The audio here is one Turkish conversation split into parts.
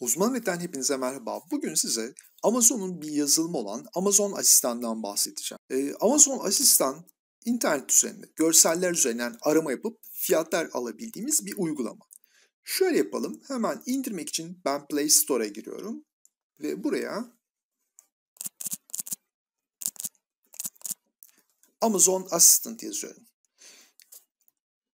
Uzman Web'den hepinize merhaba. Bugün size Amazon'un bir yazılımı olan Amazon Asistan'dan bahsedeceğim. Ee, Amazon Asistan internet üzerinde, görseller üzerinden arama yapıp fiyatlar alabildiğimiz bir uygulama. Şöyle yapalım. Hemen indirmek için ben Play Store'a giriyorum ve buraya Amazon Assistant yazıyorum.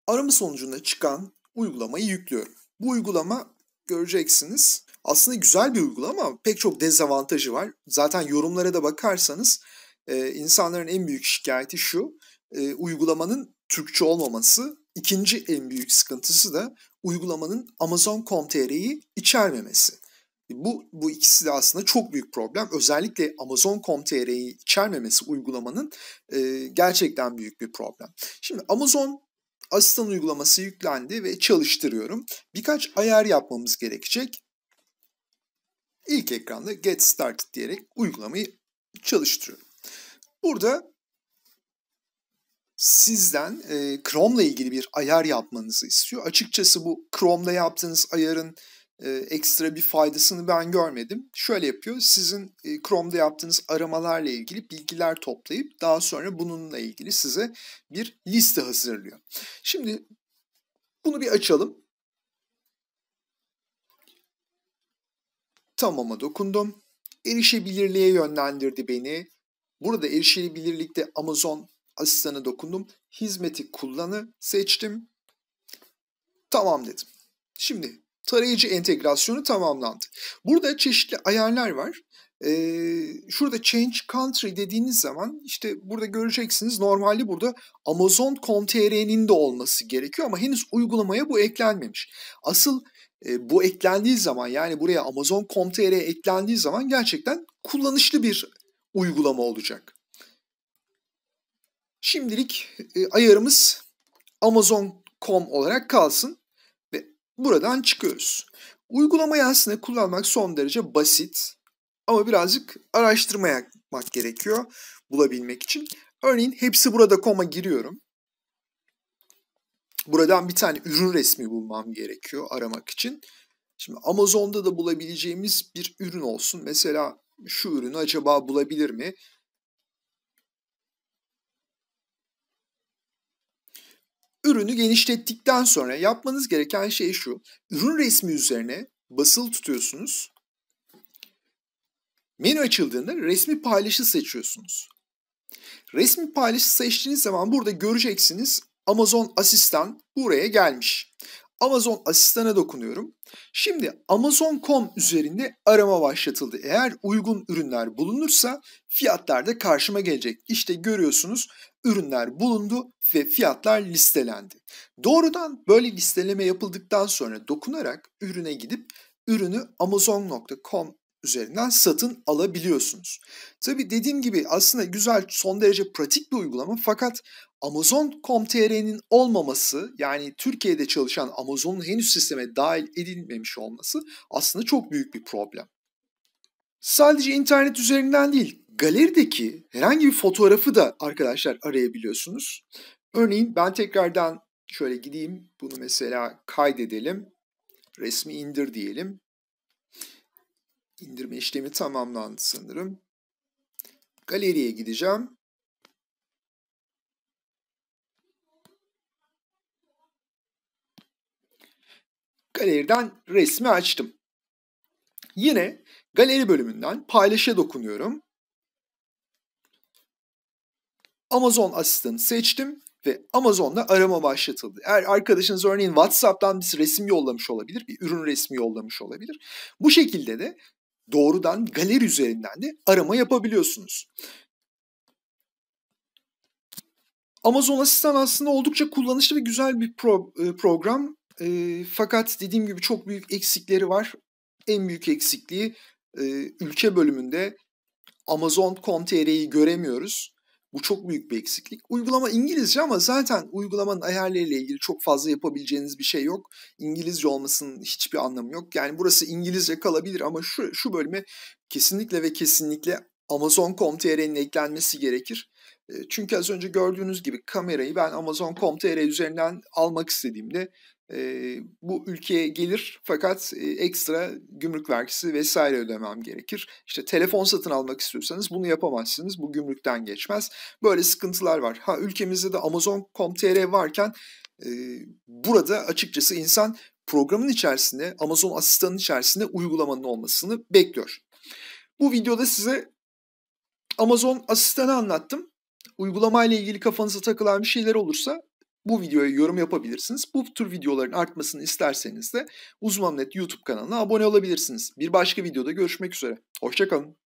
Arama sonucunda çıkan uygulamayı yüklüyorum. Bu uygulama göreceksiniz aslında güzel bir uygulama ama pek çok dezavantajı var. Zaten yorumlara da bakarsanız e, insanların en büyük şikayeti şu. E, uygulamanın Türkçe olmaması. İkinci en büyük sıkıntısı da uygulamanın Amazon.com.tr'yi içermemesi. Bu, bu ikisi de aslında çok büyük problem. Özellikle Amazon.com.tr'yi içermemesi uygulamanın e, gerçekten büyük bir problem. Şimdi Amazon asistan uygulaması yüklendi ve çalıştırıyorum. Birkaç ayar yapmamız gerekecek ilk ekranda Get Started diyerek uygulamayı çalıştırıyorum. Burada sizden e, ile ilgili bir ayar yapmanızı istiyor. Açıkçası bu Chrome'la yaptığınız ayarın e, ekstra bir faydasını ben görmedim. Şöyle yapıyor, sizin e, Chrome'da yaptığınız aramalarla ilgili bilgiler toplayıp daha sonra bununla ilgili size bir liste hazırlıyor. Şimdi bunu bir açalım. Tamama dokundum. Erişebilirliğe yönlendirdi beni. Burada erişebilirlikte Amazon asistanı dokundum. Hizmeti kullanı seçtim. Tamam dedim. Şimdi tarayıcı entegrasyonu tamamlandı. Burada çeşitli ayarlar var. Ee, şurada change country dediğiniz zaman işte burada göreceksiniz normalde burada Amazon.com.tr'nin de olması gerekiyor ama henüz uygulamaya bu eklenmemiş. Asıl e, bu eklendiği zaman yani buraya Amazon.com.tr'ye eklendiği zaman gerçekten kullanışlı bir uygulama olacak. Şimdilik e, ayarımız Amazon.com olarak kalsın ve buradan çıkıyoruz. Uygulamayı aslında kullanmak son derece basit ama birazcık araştırma yapmak gerekiyor bulabilmek için. Örneğin hepsi burada koma giriyorum. Buradan bir tane ürün resmi bulmam gerekiyor aramak için. Şimdi Amazon'da da bulabileceğimiz bir ürün olsun. Mesela şu ürünü acaba bulabilir mi? Ürünü genişlettikten sonra yapmanız gereken şey şu. Ürün resmi üzerine basıl tutuyorsunuz. Menü açıldığında resmi paylaşı seçiyorsunuz. Resmi paylaşı seçtiğiniz zaman burada göreceksiniz Amazon asistan buraya gelmiş. Amazon asistana dokunuyorum. Şimdi Amazon.com üzerinde arama başlatıldı. Eğer uygun ürünler bulunursa fiyatlar da karşıma gelecek. İşte görüyorsunuz ürünler bulundu ve fiyatlar listelendi. Doğrudan böyle listeleme yapıldıktan sonra dokunarak ürüne gidip ürünü Amazon.com üzerinden satın alabiliyorsunuz. Tabi dediğim gibi aslında güzel son derece pratik bir uygulama fakat Amazon.com.tr'nin olmaması yani Türkiye'de çalışan Amazon'un henüz sisteme dahil edilmemiş olması aslında çok büyük bir problem. Sadece internet üzerinden değil, galerideki herhangi bir fotoğrafı da arkadaşlar arayabiliyorsunuz. Örneğin ben tekrardan şöyle gideyim, bunu mesela kaydedelim, resmi indir diyelim indirme işlemi tamamlandı sanırım. Galeriye gideceğim. Galeriden resmi açtım. Yine galeri bölümünden paylaşa dokunuyorum. Amazon asistanı seçtim ve Amazon'da arama başlatıldı. Eğer arkadaşınız örneğin WhatsApp'tan bir resim yollamış olabilir, bir ürün resmi yollamış olabilir. Bu şekilde de doğrudan galeri üzerinden de arama yapabiliyorsunuz. Amazon Asistan aslında oldukça kullanışlı ve güzel bir pro, e, program. E, fakat dediğim gibi çok büyük eksikleri var. En büyük eksikliği e, ülke bölümünde Amazon.com.tr'yi göremiyoruz. Bu çok büyük bir eksiklik. Uygulama İngilizce ama zaten uygulamanın ayarlarıyla ilgili çok fazla yapabileceğiniz bir şey yok. İngilizce olmasının hiçbir anlamı yok. Yani burası İngilizce kalabilir ama şu, şu bölüme kesinlikle ve kesinlikle Amazon.com.tr'nin eklenmesi gerekir. E, çünkü az önce gördüğünüz gibi kamerayı ben Amazon.com.tr üzerinden almak istediğimde e, bu ülkeye gelir fakat e, ekstra gümrük vergisi vesaire ödemem gerekir. İşte telefon satın almak istiyorsanız bunu yapamazsınız. Bu gümrükten geçmez. Böyle sıkıntılar var. Ha ülkemizde de Amazon.com.tr varken e, burada açıkçası insan programın içerisinde Amazon asistanın içerisinde uygulamanın olmasını bekliyor. Bu videoda size Amazon asistanı anlattım. Uygulamayla ilgili kafanıza takılan bir şeyler olursa bu videoya yorum yapabilirsiniz. Bu tür videoların artmasını isterseniz de Uzman.net YouTube kanalına abone olabilirsiniz. Bir başka videoda görüşmek üzere. Hoşçakalın.